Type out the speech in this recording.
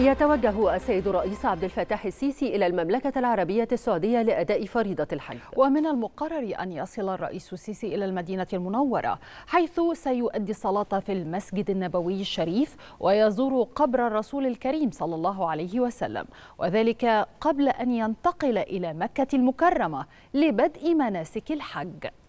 يتوجه السيد الرئيس عبد الفتاح السيسي إلى المملكة العربية السعودية لأداء فريضة الحج ومن المقرر أن يصل الرئيس السيسي إلى المدينة المنورة حيث سيؤدي الصلاة في المسجد النبوي الشريف ويزور قبر الرسول الكريم صلى الله عليه وسلم وذلك قبل أن ينتقل إلى مكة المكرمة لبدء مناسك الحج